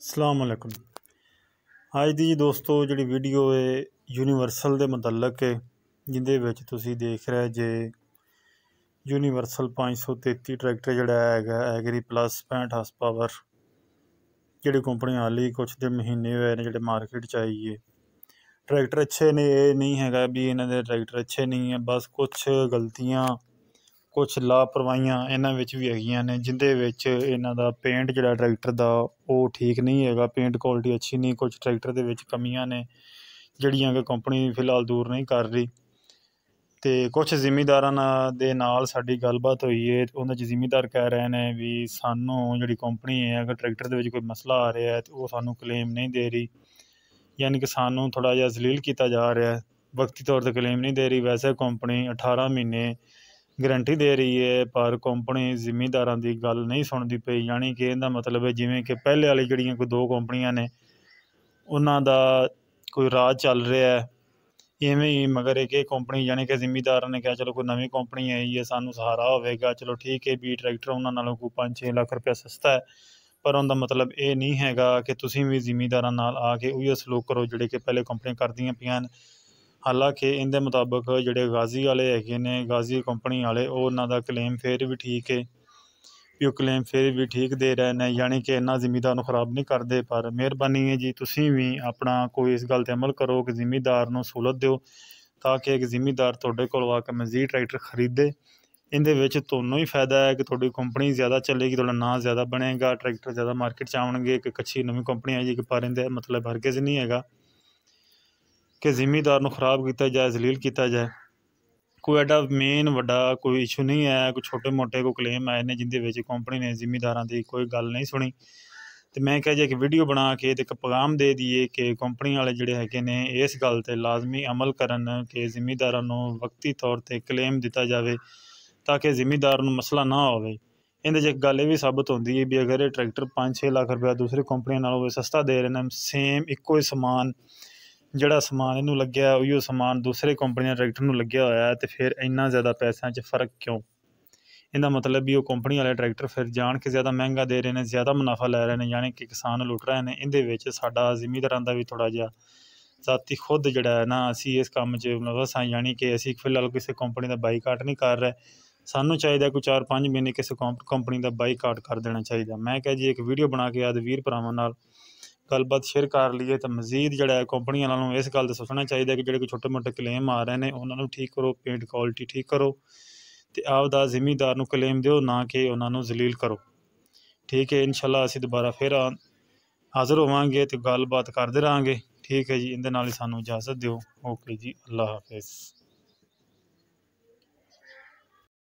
ਅਸਲਾਮ ਅਲੈਕਮ ਅੱਜ ਦੀ ਦੋਸਤੋ ਜਿਹੜੀ ਵੀਡੀਓ ਹੈ ਯੂਨੀਵਰਸਲ ਦੇ ਮੁਤਲਕ ਹੈ ਜਿੰਦੇ ਵਿੱਚ ਤੁਸੀਂ ਦੇਖ ਰਹੇ ਜੇ ਯੂਨੀਵਰਸਲ 533 ਟਰੈਕਟਰ ਜਿਹੜਾ ਹੈਗਾ ਐਗਰੀ ਪਲੱਸ 65 ਹਾਰਸ ਪਾਵਰ ਜਿਹੜੀ ਕੰਪਨੀ ਹਾਲੀ ਕੁਝ ਦੇ ਮਹੀਨੇ ਹੋਏ ਨੇ ਜਿਹੜੇ ਮਾਰਕੀਟ ਚ ਆਈ ਹੈ ਟਰੈਕਟਰ ਅੱਛੇ ਨੇ ਇਹ ਨਹੀਂ ਹੈਗਾ ਵੀ ਇਹਨਾਂ ਦੇ ਟਰੈਕਟਰ ਅੱਛੇ ਨਹੀਂ ਹੈ ਬਸ ਕੁਝ ਗਲਤੀਆਂ ਕੁਝ ਲਾਪਰਵਾਹੀਆਂ ਇਹਨਾਂ ਵਿੱਚ ਵੀ ਹੈਗੀਆਂ ਨੇ ਜਿੰਦੇ ਵਿੱਚ ਇਹਨਾਂ ਦਾ ਪੇਂਟ ਜਿਹੜਾ ਟਰੈਕਟਰ ਦਾ ਉਹ ਠੀਕ ਨਹੀਂ ਹੈਗਾ ਪੇਂਟ ਕੁਆਲਿਟੀ ਅੱਛੀ ਨਹੀਂ ਕੁਝ ਟਰੈਕਟਰ ਦੇ ਵਿੱਚ ਕਮੀਆਂ ਨੇ ਜਿਹੜੀਆਂ ਕਿ ਕੰਪਨੀ ਫਿਲਹਾਲ ਦੂਰ ਨਹੀਂ ਕਰ ਰਹੀ ਤੇ ਕੁਝ ਜ਼ਿੰਮੇਦਾਰਾਂ ਦੇ ਨਾਲ ਸਾਡੀ ਗੱਲਬਾਤ ਹੋਈ ਹੈ ਉਹਨਾਂ ਦੇ ਜ਼ਿੰਮੇਦਾਰ ਕਹਿ ਰਹੇ ਨੇ ਵੀ ਸਾਨੂੰ ਜਿਹੜੀ ਕੰਪਨੀ ਹੈ ਅਗਰ ਟਰੈਕਟਰ ਦੇ ਵਿੱਚ ਕੋਈ ਮਸਲਾ ਆ ਰਿਹਾ ਹੈ ਤੇ ਉਹ ਸਾਨੂੰ ਕਲੇਮ ਨਹੀਂ ਦੇ ਰਹੀ ਯਾਨੀ ਕਿ ਸਾਨੂੰ ਥੋੜਾ ਜਿਹਾ ਜ਼ਲੀਲ ਕੀਤਾ ਜਾ ਰਿਹਾ ਹੈ ਵਕਤੀ ਤੌਰ ਤੇ ਕਲੇਮ ਨਹੀਂ ਦੇ ਰਹੀ ਵੈਸੇ ਕੰਪਨੀ 18 ਮਹੀਨੇ ਗਰੰਟੀ ਦੇ ਰਹੀ ਹੈ ਪਰ ਕੰਪਨੀ ਜ਼ਿੰਮੇਦਾਰਾਂ ਦੀ ਗੱਲ ਨਹੀਂ ਸੁਣਦੀ ਪਈ ਯਾਨੀ ਕਿ ਇਹਦਾ ਮਤਲਬ ਹੈ ਜਿਵੇਂ ਕਿ ਪਹਿਲੇ ਵਾਲੀ ਜਿਹੜੀਆਂ ਕੋਈ ਦੋ ਕੰਪਨੀਆਂ ਨੇ ਉਹਨਾਂ ਦਾ ਕੋਈ ਰਾਜ ਚੱਲ ਰਿਹਾ ਹੈ ਇਵੇਂ ਹੀ ਮਗਰ ਇੱਕ ਇਹ ਕੰਪਨੀ ਯਾਨੀ ਕਿ ਜ਼ਿਮੀਂਦਾਰਾਂ ਨੇ ਕਿਹਾ ਚਲੋ ਕੋਈ ਨਵੀਂ ਕੰਪਨੀ ਆਈ ਹੈ ਸਾਨੂੰ ਸਹਾਰਾ ਹੋਵੇਗਾ ਚਲੋ ਠੀਕ ਹੈ ਵੀ ਟਰੈਕਟਰ ਉਹਨਾਂ ਨਾਲੋਂ ਕੋਈ 5-6 ਲੱਖ ਰੁਪਏ ਸਸਤਾ ਹੈ ਪਰ ਉਹਦਾ ਮਤਲਬ ਇਹ ਨਹੀਂ ਹੈਗਾ ਕਿ ਤੁਸੀਂ ਵੀ ਜ਼ਿੰਮੇਦਾਰਾਂ ਨਾਲ ਆ ਕੇ ਉਹੀ ਸਲੂਕ ਕਰੋ ਜਿਹੜੇ ਕਿ ਪਹਿਲੇ ਕੰਪਨੀਆਂ ਕਰਦੀਆਂ ਪਈਆਂ ਨੇ ਹਾਲਾਂਕਿ ਇਹਦੇ ਮੁਤਾਬਕ ਜਿਹੜੇ ਗਾਜ਼ੀ ਵਾਲੇ ਹੈਗੇ ਨੇ ਗਾਜ਼ੀ ਕੰਪਨੀ ਵਾਲੇ ਉਹ ਉਹਨਾਂ ਦਾ ਕਲੇਮ ਫੇਰ ਵੀ ਠੀਕ ਹੈ ਕਿ ਉਹ ਕਲੇਮ ਫੇਰ ਵੀ ਠੀਕ ਦੇ ਰਹੇ ਨੇ ਯਾਨੀ ਕਿ ਇਹਨਾਂ ਜ਼ਿਮੀਦਾਰ ਨੂੰ ਖਰਾਬ ਨਹੀਂ ਕਰਦੇ ਪਰ ਮਿਹਰਬਾਨੀ ਹੈ ਜੀ ਤੁਸੀਂ ਵੀ ਆਪਣਾ ਕੋਈ ਇਸ ਗੱਲ ਤੇ ਅਮਲ ਕਰੋ ਕਿ ਜ਼ਿਮੀਦਾਰ ਨੂੰ ਸਹੂਲਤ ਦਿਓ ਤਾਂ ਕਿ ਇੱਕ ਜ਼ਿਮੀਦਾਰ ਤੁਹਾਡੇ ਕੋਲ ਆ ਕੇ ਮਜ਼ੀਦ ਟਰੈਕਟਰ ਖਰੀਦੇ ਇਹਦੇ ਵਿੱਚ ਤੁਹਾਨੂੰ ਹੀ ਫਾਇਦਾ ਹੈ ਕਿ ਤੁਹਾਡੀ ਕੰਪਨੀ ਜ਼ਿਆਦਾ ਚੱਲੇਗੀ ਤੁਹਾਡਾ ਨਾਂ ਜ਼ਿਆਦਾ ਬਣੇਗਾ ਟਰੈਕਟਰ ਜ਼ਿਆਦਾ ਮਾਰਕੀਟ 'ਚ ਆਉਣਗੇ ਕਿ ਕੱਚੀ ਨਵੀਂ ਕੰਪਨੀ ਜੀ ਕਿ ਪਰ ਇਹਦੇ ਮਤਲਬ ਹਰਗਿਜ਼ ਨਹੀਂ ਹੈਗਾ ਕਿ ਜ਼ਿੰਮੇਦਾਰ ਨੂੰ ਖਰਾਬ ਕੀਤਾ ਜਾਏ ਜ਼ਲੀਲ ਕੀਤਾ ਜਾਏ ਕੋਈ ਐਡਾ ਮੇਨ ਵੱਡਾ ਕੋਈ ਇਸ਼ੂ ਨਹੀਂ ਹੈ ਕੋਈ ਛੋਟੇ-ਮੋਟੇ ਕੋ ਕਲੇਮ ਆਏ ਨੇ ਜਿੰਦੇ ਵਿੱਚ ਕੰਪਨੀ ਨੇ ਜ਼ਿੰਮੇਦਾਰਾਂ ਦੀ ਕੋਈ ਗੱਲ ਨਹੀਂ ਸੁਣੀ ਤੇ ਮੈਂ ਕਹਿੰਦਾ ਇੱਕ ਵੀਡੀਓ ਬਣਾ ਕੇ ਤੇ ਇੱਕ ਪੈਗਾਮ ਦੇ ਦਈਏ ਕਿ ਕੰਪਨੀ ਵਾਲੇ ਜਿਹੜੇ ਹੈਗੇ ਨੇ ਇਸ ਗੱਲ ਤੇ ਲਾਜ਼ਮੀ ਅਮਲ ਕਰਨ ਕਿ ਜ਼ਿੰਮੇਦਾਰਾਂ ਨੂੰ ਵਕਤੀ ਤੌਰ ਤੇ ਕਲੇਮ ਦਿੱਤਾ ਜਾਵੇ ਤਾਂ ਕਿ ਜ਼ਿੰਮੇਦਾਰ ਨੂੰ ਮਸਲਾ ਨਾ ਹੋਵੇ ਇਹਦੇ ਜੇ ਗੱਲ ਇਹ ਵੀ ਸਾਬਤ ਹੁੰਦੀ ਹੈ ਵੀ ਅਗਰ ਇਹ ਟਰੈਕਟਰ 5-6 ਲੱਖ ਰੁਪਏ ਦੂਸਰੀ ਕੰਪਨੀ ਨਾਲੋਂ ਸਸਤਾ ਦੇ ਰਹੇ ਨੇ ਸੇਮ ਇੱਕੋ ਹੀ ਸਮਾਨ ਜਿਹੜਾ ਸਮਾਨ ਇਹਨੂੰ ਲੱਗਿਆ ਉਹ ਉਹੀਓ ਸਮਾਨ ਦੂਸਰੇ ਕੰਪਨੀਆਂ ਦੇ ਟਰੈਕਟਰ ਨੂੰ ਲੱਗਿਆ ਹੋਇਆ ਹੈ ਤੇ ਫਿਰ ਇੰਨਾ ਜ਼ਿਆਦਾ ਪੈਸਿਆਂ 'ਚ ਫਰਕ ਕਿਉਂ ਇਹਦਾ ਮਤਲਬ ਵੀ ਉਹ ਕੰਪਨੀ ਵਾਲੇ ਟਰੈਕਟਰ ਫਿਰ ਜਾਣ ਕੇ ਜ਼ਿਆਦਾ ਮਹਿੰਗਾ ਦੇ ਰਹੇ ਨੇ ਜ਼ਿਆਦਾ ਮੁਨਾਫਾ ਲੈ ਰਹੇ ਨੇ ਯਾਨੀ ਕਿ ਕਿਸਾਨ ਲੁੱਟ ਰਹੇ ਨੇ ਇਹਦੇ ਵਿੱਚ ਸਾਡਾ ਜ਼ਿਮੀਂਦਾਰਾਂ ਦਾ ਵੀ ਥੋੜਾ ਜਿਹਾ ਸਾਤੀ ਖੁਦ ਜਿਹੜਾ ਹੈ ਨਾ ਅਸੀਂ ਇਸ ਕੰਮ 'ਚ ਨਵਸ ਆ ਯਾਨੀ ਕਿ ਅਸੀਂ ਫਿਲਹਾਲ ਕਿਸੇ ਕੰਪਨੀ ਦਾ ਬਾਈਕਾਟ ਨਹੀਂ ਕਰ ਰਹੇ ਸਾਨੂੰ ਚਾਹੀਦਾ ਕੋ 4-5 ਮਹੀਨੇ ਕਿਸੇ ਕੰਪਨੀ ਦਾ ਬਾਈਕਾਟ ਕਰ ਦੇਣਾ ਚਾਹੀਦਾ ਮੈਂ ਕਹਾਂ ਜੀ ਇੱਕ ਵੀਡੀਓ ਬਣਾ ਕੇ ਆਦ ਵੀਰ ਭਰਾਵਾਂ ਨਾਲ ਗੱਲਬਾਤ ਸ਼ੇਅਰ ਕਰ ਲਈਏ ਤਾਂ ਮਜ਼ੀਦ ਜਿਹੜਾ ਕੰਪਨੀਆਂ ਨਾਲੋਂ ਇਸ ਗੱਲ ਦਾ ਸੋਚਣਾ ਚਾਹੀਦਾ ਕਿ ਜਿਹੜੇ ਕੋ ਛੋਟੇ-ਮੋਟੇ ਕਲੇਮ ਆ ਰਹੇ ਨੇ ਉਹਨਾਂ ਨੂੰ ਠੀਕ ਕਰੋ ਪੇਂਟ ਕੁਆਲਿਟੀ ਠੀਕ ਕਰੋ ਤੇ ਆਪ ਦਾ ਜ਼ਿੰਮੇਦਾਰ ਨੂੰ ਕਲੇਮ ਦਿਓ ਨਾ ਕਿ ਉਹਨਾਂ ਨੂੰ ਜ਼ਲੀਲ ਕਰੋ ਠੀਕ ਹੈ ਇਨਸ਼ਾਅੱਲਾ ਅਸੀਂ ਦੁਬਾਰਾ ਫੇਰ ਹਾਜ਼ਰ ਹੋਵਾਂਗੇ ਤੇ ਗੱਲਬਾਤ ਕਰਦੇ ਰਹਾਂਗੇ ਠੀਕ ਹੈ ਜੀ ਇਹਦੇ ਨਾਲ ਹੀ ਸਾਨੂੰ ਇਜਾਜ਼ਤ ਦਿਓ ਓਕੇ ਜੀ ਅੱਲਾਹ ਹਾਫਿਜ਼